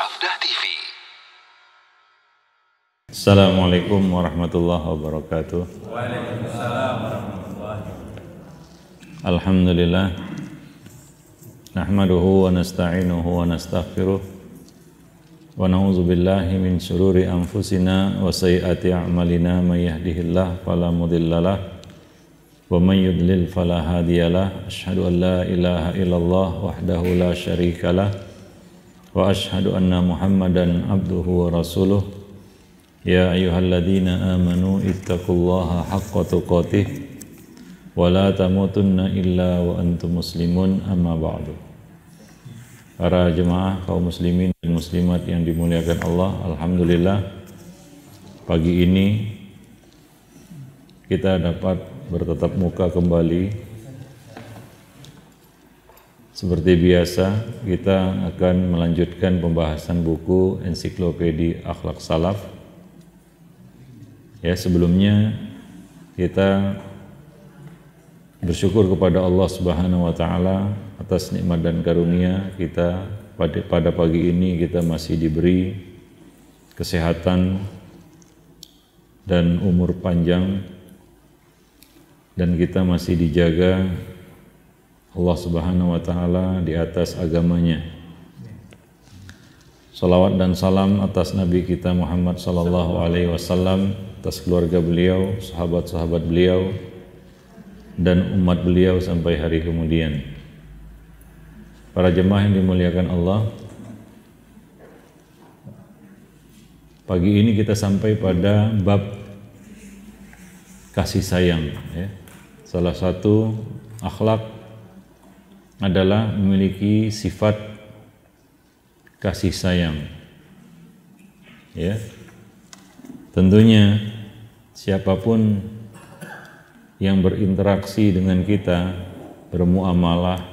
Sabda TV. Assalamualaikum warahmatullahi wabarakatuh. Waalaikumsalam warahmatullahi Alhamdulillah. Nahmaduhu wa nasta'inuhu wa nastaghfiruh. Wa na'udzu min syururi anfusina wa sayyiati a'malina may yahdihillahu ومن يضلل فلا هادي له أشهد أن لا الله وحده لا شريك له wa ashadu anna muhammadan abduhu wa rasuluh ya ayuhal ayuhalladzina amanu ittaqullaha haqqa tuqatih wa la tamutunna illa wa antum muslimun amma ba'du para jemaah kaum muslimin dan muslimat yang dimuliakan Allah Alhamdulillah pagi ini kita dapat bertetap muka kembali seperti biasa, kita akan melanjutkan pembahasan buku ensiklopedia Akhlak Salaf. Ya, sebelumnya kita bersyukur kepada Allah Subhanahu wa taala atas nikmat dan karunia kita pada pada pagi ini kita masih diberi kesehatan dan umur panjang dan kita masih dijaga Allah Subhanahu wa taala di atas agamanya. Salawat dan salam atas Nabi kita Muhammad sallallahu alaihi wasallam, atas keluarga beliau, sahabat-sahabat beliau dan umat beliau sampai hari kemudian. Para jemaah yang dimuliakan Allah, pagi ini kita sampai pada bab kasih sayang ya. Salah satu akhlak adalah memiliki sifat kasih sayang. Ya. Tentunya siapapun yang berinteraksi dengan kita, bermuamalah,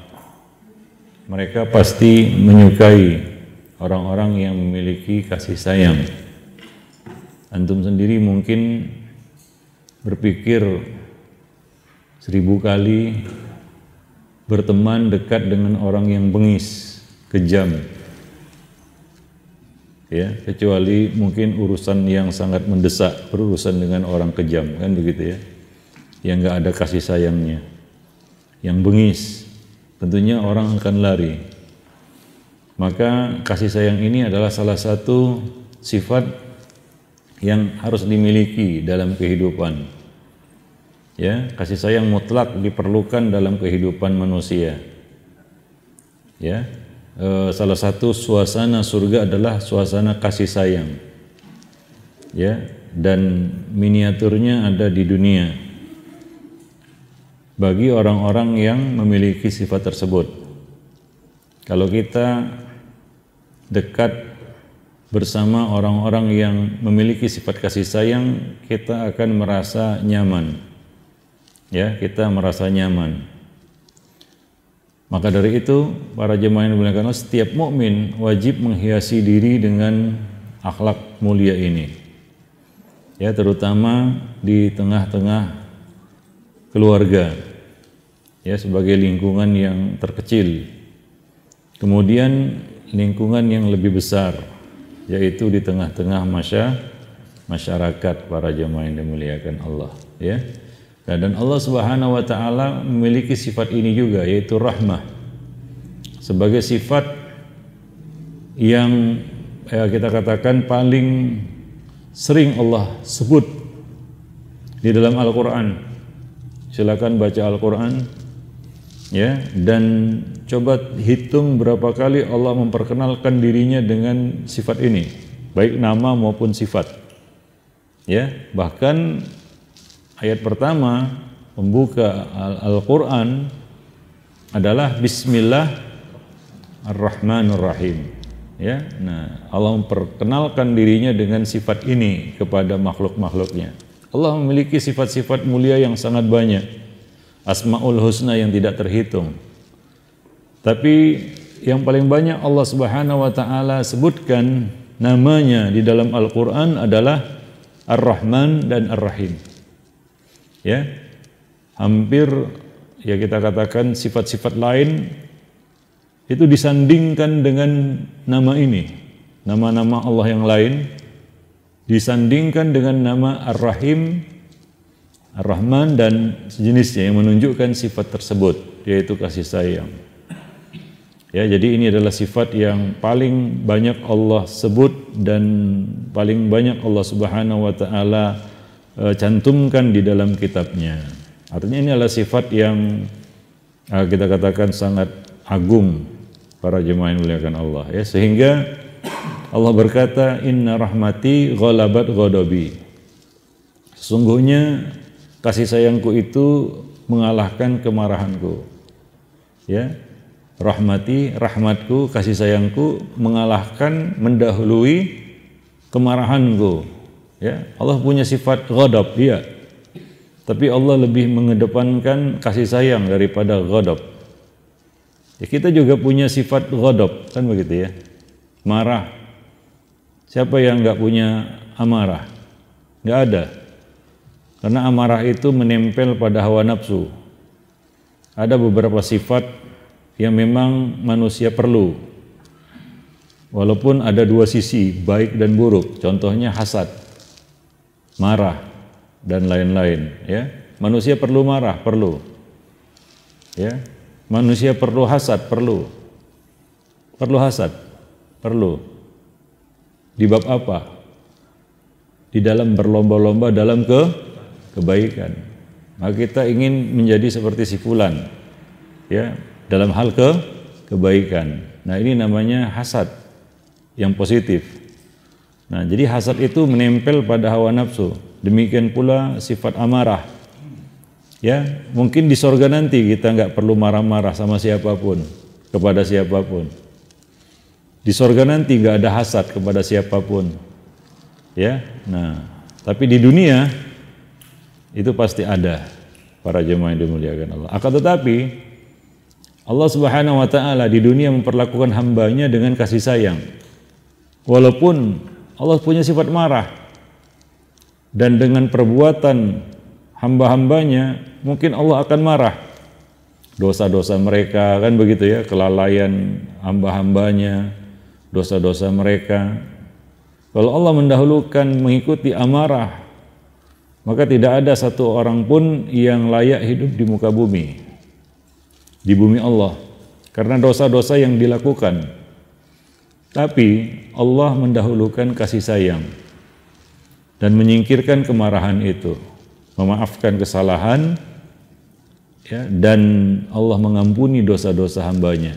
mereka pasti menyukai orang-orang yang memiliki kasih sayang. Antum sendiri mungkin berpikir seribu kali berteman dekat dengan orang yang bengis, kejam. Ya, kecuali mungkin urusan yang sangat mendesak, berurusan dengan orang kejam kan begitu ya. Yang nggak ada kasih sayangnya. Yang bengis, tentunya orang akan lari. Maka kasih sayang ini adalah salah satu sifat yang harus dimiliki dalam kehidupan ya kasih sayang mutlak diperlukan dalam kehidupan manusia ya e, salah satu suasana surga adalah suasana kasih sayang ya dan miniaturnya ada di dunia bagi orang-orang yang memiliki sifat tersebut kalau kita dekat bersama orang-orang yang memiliki sifat kasih sayang kita akan merasa nyaman ya kita merasa nyaman. Maka dari itu para jemaah yang dimuliakan setiap mukmin wajib menghiasi diri dengan akhlak mulia ini. Ya, terutama di tengah-tengah keluarga. Ya, sebagai lingkungan yang terkecil. Kemudian lingkungan yang lebih besar yaitu di tengah-tengah masyarakat para jemaah yang dimuliakan Allah, ya. Ya, dan Allah Subhanahu wa taala memiliki sifat ini juga yaitu rahmah. Sebagai sifat yang ya, kita katakan paling sering Allah sebut di dalam Al-Qur'an. Silakan baca Al-Qur'an ya dan coba hitung berapa kali Allah memperkenalkan dirinya dengan sifat ini, baik nama maupun sifat. Ya, bahkan ayat pertama pembuka Al-Quran adalah Bismillah ar-Rahman Bismillahirrahmanirrahim. Ya, nah Allah memperkenalkan dirinya dengan sifat ini kepada makhluk-makhluknya. Allah memiliki sifat-sifat mulia yang sangat banyak, asmaul husna yang tidak terhitung. Tapi yang paling banyak Allah Subhanahu wa taala sebutkan namanya di dalam Al-Qur'an adalah Ar-Rahman dan Ar-Rahim ya hampir ya kita katakan sifat-sifat lain itu disandingkan dengan nama ini nama-nama Allah yang lain disandingkan dengan nama Ar-Rahim Ar-Rahman dan sejenisnya yang menunjukkan sifat tersebut yaitu kasih sayang ya jadi ini adalah sifat yang paling banyak Allah sebut dan paling banyak Allah Subhanahu wa taala Eh, cantumkan di dalam kitabnya. Artinya ini adalah sifat yang eh, kita katakan sangat agung para jemaah yang muliakan Allah ya sehingga Allah berkata inna rahmati ghalabat ghadabi. Sesungguhnya kasih sayangku itu mengalahkan kemarahanku. Ya. Rahmati, rahmatku, kasih sayangku mengalahkan mendahului kemarahanku Ya, Allah punya sifat ghadab, iya. Tapi Allah lebih mengedepankan kasih sayang daripada ghadab. Ya, kita juga punya sifat ghadab, kan begitu ya. Marah. Siapa yang nggak punya amarah? Nggak ada. Karena amarah itu menempel pada hawa nafsu. Ada beberapa sifat yang memang manusia perlu. Walaupun ada dua sisi, baik dan buruk. Contohnya hasad marah dan lain-lain ya manusia perlu marah perlu ya manusia perlu hasad perlu perlu hasad perlu di bab apa di dalam berlomba-lomba dalam ke kebaikan maka kita ingin menjadi seperti si fulan ya dalam hal ke kebaikan nah ini namanya hasad yang positif Nah, jadi hasad itu menempel pada hawa nafsu. Demikian pula sifat amarah. Ya, mungkin di sorga nanti kita nggak perlu marah-marah sama siapapun, kepada siapapun. Di sorga nanti nggak ada hasad kepada siapapun. Ya, nah, tapi di dunia itu pasti ada para jemaah yang dimuliakan Allah. Akan tetapi Allah Subhanahu wa taala di dunia memperlakukan hambanya dengan kasih sayang. Walaupun Allah punya sifat marah. Dan dengan perbuatan hamba-hambanya, mungkin Allah akan marah. Dosa-dosa mereka, kan begitu ya, kelalaian hamba-hambanya, dosa-dosa mereka. Kalau Allah mendahulukan mengikuti amarah, maka tidak ada satu orang pun yang layak hidup di muka bumi, di bumi Allah. Karena dosa-dosa yang dilakukan, tapi Allah mendahulukan kasih sayang dan menyingkirkan kemarahan itu, memaafkan kesalahan ya, dan Allah mengampuni dosa-dosa hambanya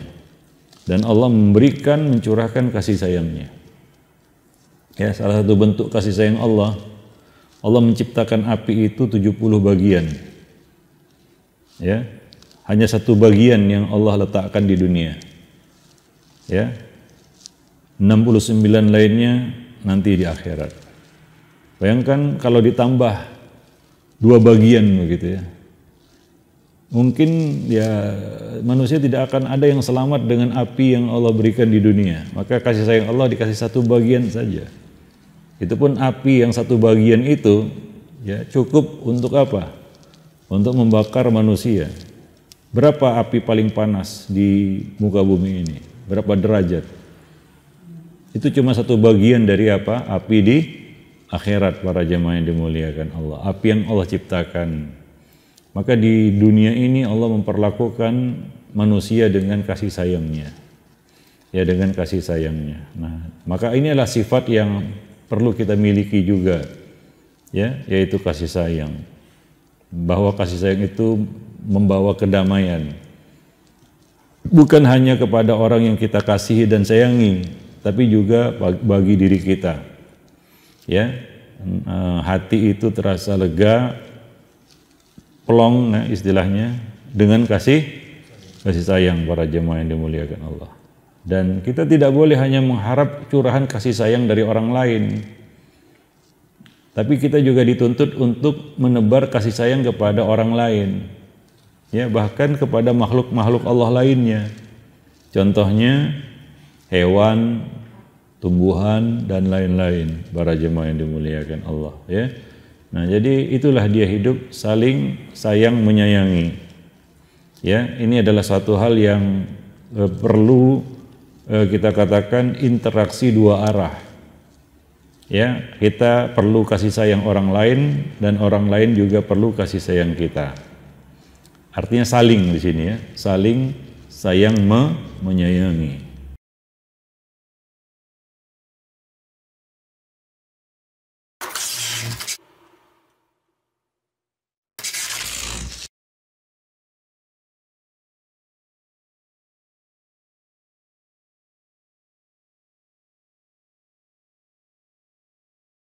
dan Allah memberikan mencurahkan kasih sayangnya. Ya, salah satu bentuk kasih sayang Allah, Allah menciptakan api itu 70 bagian. Ya, hanya satu bagian yang Allah letakkan di dunia. Ya, 69 lainnya nanti di akhirat. Bayangkan kalau ditambah dua bagian begitu ya. Mungkin ya manusia tidak akan ada yang selamat dengan api yang Allah berikan di dunia. Maka kasih sayang Allah dikasih satu bagian saja. Itu pun api yang satu bagian itu ya cukup untuk apa? Untuk membakar manusia. Berapa api paling panas di muka bumi ini? Berapa derajat? Itu cuma satu bagian dari apa? Api di akhirat para jemaah yang dimuliakan Allah. Api yang Allah ciptakan. Maka di dunia ini Allah memperlakukan manusia dengan kasih sayangnya. Ya dengan kasih sayangnya. Nah, maka ini adalah sifat yang perlu kita miliki juga. Ya, yaitu kasih sayang. Bahwa kasih sayang itu membawa kedamaian. Bukan hanya kepada orang yang kita kasihi dan sayangi, tapi juga bagi diri kita. Ya, e, hati itu terasa lega, pelong nah, istilahnya dengan kasih kasih sayang para jemaah yang dimuliakan Allah. Dan kita tidak boleh hanya mengharap curahan kasih sayang dari orang lain. Tapi kita juga dituntut untuk menebar kasih sayang kepada orang lain. Ya, bahkan kepada makhluk-makhluk Allah lainnya. Contohnya hewan, tumbuhan dan lain-lain para jemaah yang dimuliakan Allah ya. Nah, jadi itulah dia hidup saling sayang menyayangi. Ya, ini adalah satu hal yang eh, perlu eh, kita katakan interaksi dua arah. Ya, kita perlu kasih sayang orang lain dan orang lain juga perlu kasih sayang kita. Artinya saling di sini ya, saling sayang me menyayangi.